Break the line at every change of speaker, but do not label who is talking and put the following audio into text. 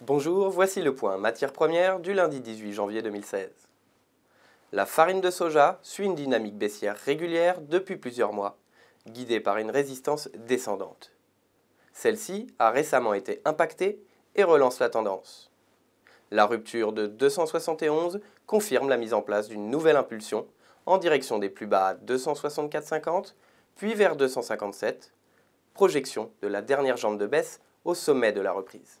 Bonjour, voici le point matière première du lundi 18 janvier 2016. La farine de soja suit une dynamique baissière régulière depuis plusieurs mois, guidée par une résistance descendante. Celle-ci a récemment été impactée et relance la tendance. La rupture de 271 confirme la mise en place d'une nouvelle impulsion en direction des plus bas à 264,50 puis vers 257, projection de la dernière jambe de baisse au sommet de la reprise.